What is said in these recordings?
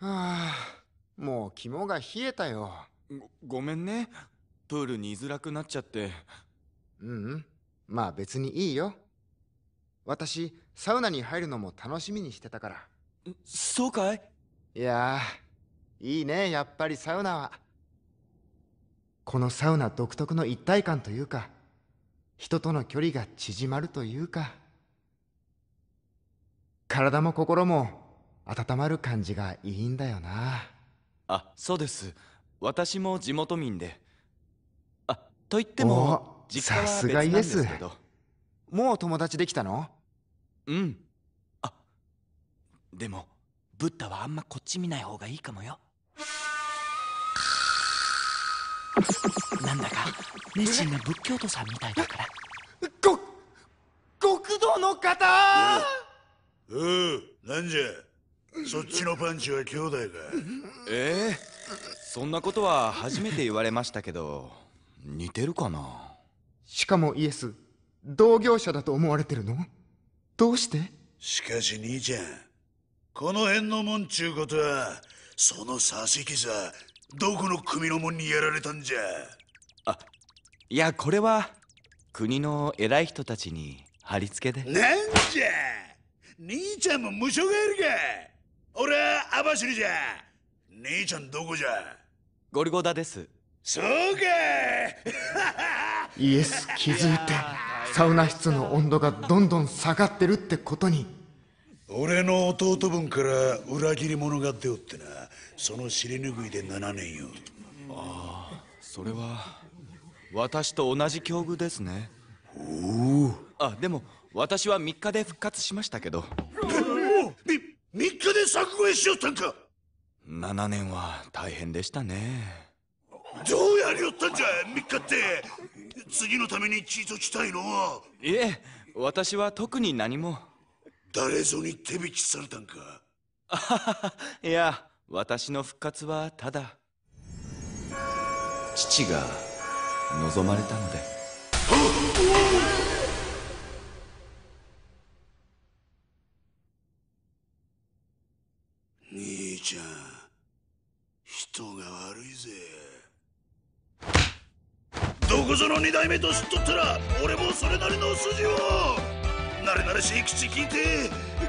はあ、もう肝が冷えたよ。ご、ごめんね。プールに居づらくなっちゃって。ううん。まあ別にいいよ。私、サウナに入るのも楽しみにしてたから。そうかいいやいいね、やっぱりサウナは。このサウナ独特の一体感というか、人との距離が縮まるというか、体も心も温まる感じがいいんだよなあそうです私も地元民であと言っても実家は別なんですけどもう友達できたのうんあでもブッダはあんまこっち見ない方がいいかもよなんだか熱心な仏教徒さんみたいだからご極道の方うん、うなんじゃそっちのパンチは兄弟かええそんなことは初めて言われましたけど似てるかなしかもイエス同業者だと思われてるのどうしてしかし兄ちゃんこの辺のもんちゅうことはその佐々木さどこの組のもんにやられたんじゃあいやこれは国の偉い人たちに貼り付けでなんじゃ兄ちゃんも無償がいるか俺は網走じゃ姉ちゃんどこじゃゴリゴダですそうかイエス気づいてサウナ室の温度がどんどん下がってるってことに俺の弟分から裏切り者が出おってなその尻拭いで7年よああそれは私と同じ境遇ですねおおあでも私は3日で復活しましたけど 3日で作越しよったんか7年は大変でしたねどうやりよったんじゃ3日って次のためにチートしたいのはいえ私は特に何も誰ぞに手引きされたんか いや私の復活はただ父が望まれたので。ちゃん人が悪いぜどこぞの二代目と知っとったら俺もそれなりの筋をれれしい口聞いて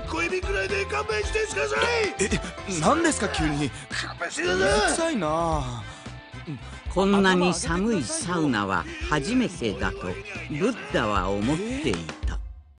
小指くらいで勘弁してくださいえ何ですか急に勘弁してくださいなこんなに寒いサウナは初めてだとブッダは思っていた